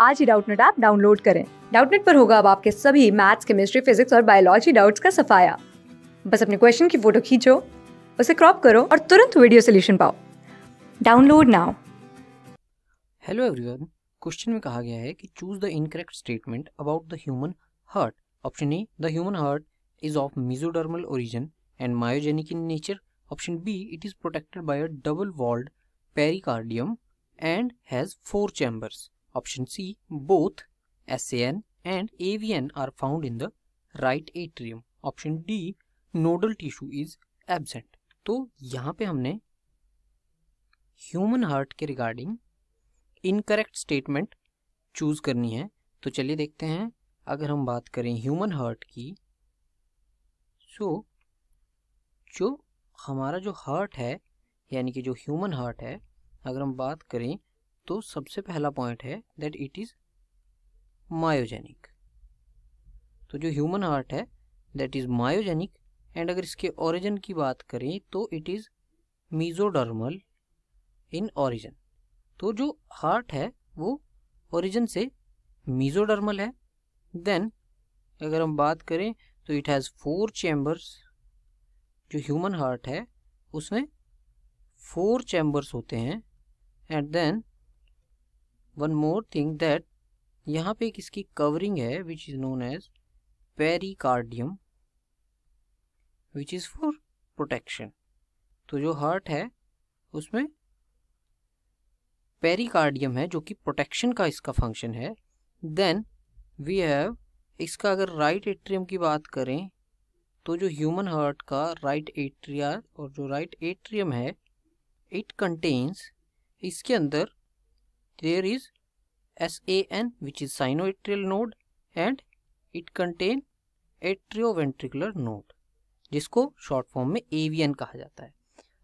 आज ही Doubtnut app download करें डाउटनेट पर होगा अब आपके सभी मैथ्स केमिस्ट्री फिजिक्स और बायोलॉजी डाउट्स का सफाया बस अपने क्वेश्चन की फोटो खींचो उसे क्रॉप करो और तुरंत वीडियो सोल्यूशन पाओ download now hello everyone question में कहा गया है कि choose the incorrect statement about the human heart option A the human heart is of mesodermal origin and myogenic in nature option B it is protected by a double walled pericardium and has four chambers Option C. Both SAN and AVN are found in the right atrium. Option D. Nodal tissue is absent. तो यहाँ पे हमने human heart के regarding incorrect statement choose करनी है तो चलिए देखते हैं अगर हम बात करें ह्यूमन हार्ट की सो so, जो हमारा जो हार्ट है यानी कि जो ह्यूमन हार्ट है अगर हम बात करें तो सबसे पहला पॉइंट है दैट इट इज़ मायोजेनिक तो जो ह्यूमन हार्ट है दैट इज़ मायोजेनिक एंड अगर इसके ओरिजिन की बात करें तो it is mesodermal in origin तो जो हार्ट है वो ओरिजिन से मीजोडर्मल है देन अगर हम बात करें तो इट हैज़ फोर चैम्बर्स जो ह्यूमन हार्ट है उसमें फोर चैम्बर्स होते हैं and then one more thing that यहाँ पे एक इसकी कवरिंग है which is known as pericardium which is for protection तो जो हार्ट है उसमें पेरिकार्डियम है जो कि प्रोटेक्शन का इसका फंक्शन है देन वी हैव इसका अगर राइट right एट्रियम की बात करें तो जो ह्यूमन हार्ट का राइट right एट्रिया और जो राइट right एट्रियम है इट कंटेन्स इसके अंदर there is SAN which is sinoatrial node and it contain atrioventricular node जिसको शॉर्ट फॉर्म में एवीएन कहा जाता है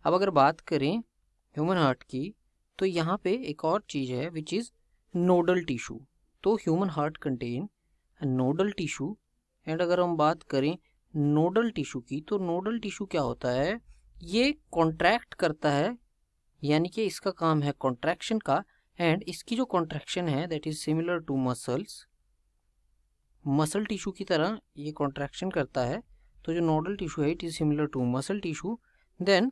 अब अगर बात करें ह्यूमन हार्ट की तो यहाँ पे एक और चीज़ है विच इज़ नोडल टिश्यू तो human heart contain nodal tissue and अगर हम बात करें नोडल टिश्यू की तो नोडल टिश्यू क्या होता है ये कॉन्ट्रैक्ट करता है यानी कि इसका काम है कॉन्ट्रैक्शन का एंड हम्म। इसकी जो कॉन्ट्रैक्शन है that is similar to muscles muscle tissue की तरह ये कॉन्ट्रैक्शन करता है तो जो नोडल टिश्यू है it is similar to muscle tissue then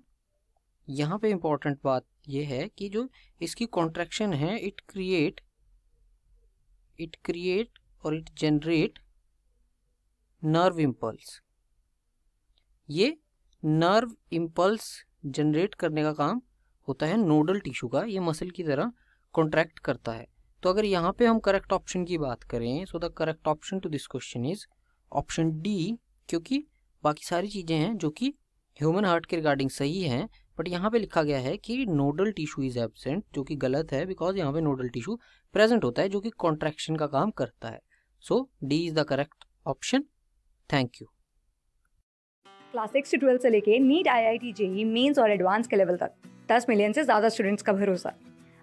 यहाँ पे इम्पॉर्टेंट बात यह है कि जो इसकी कॉन्ट्रैक्शन है इट क्रिएट इट क्रिएट और इट जनरेट नर्व इम्पल्स ये नर्व इम्पल्स जनरेट करने का काम होता है नोडल टिश्यू का ये मसल की तरह कॉन्ट्रैक्ट करता है तो अगर यहाँ पे हम करेक्ट ऑप्शन की बात करें so the correct option to this question is option D क्योंकि बाकी सारी चीज़ें हैं जो कि ह्यूमन हार्ट के रिगार्डिंग सही हैं बट यहाँ पे लिखा गया है कि नोडल टिश्यू इज एबसेंट जो कि गलत है बिकॉज यहाँ पे नोडल टिश्यू प्रेजेंट होता है जो कि कॉन्ट्रैक्शन का काम करता है so D is the correct option thank you class six से ट्वेल्थ से लेके NEET I I T JEE mains और एडवांस के लेवल तक दस मिलियन से ज़्यादा स्टूडेंट्स का भरोसा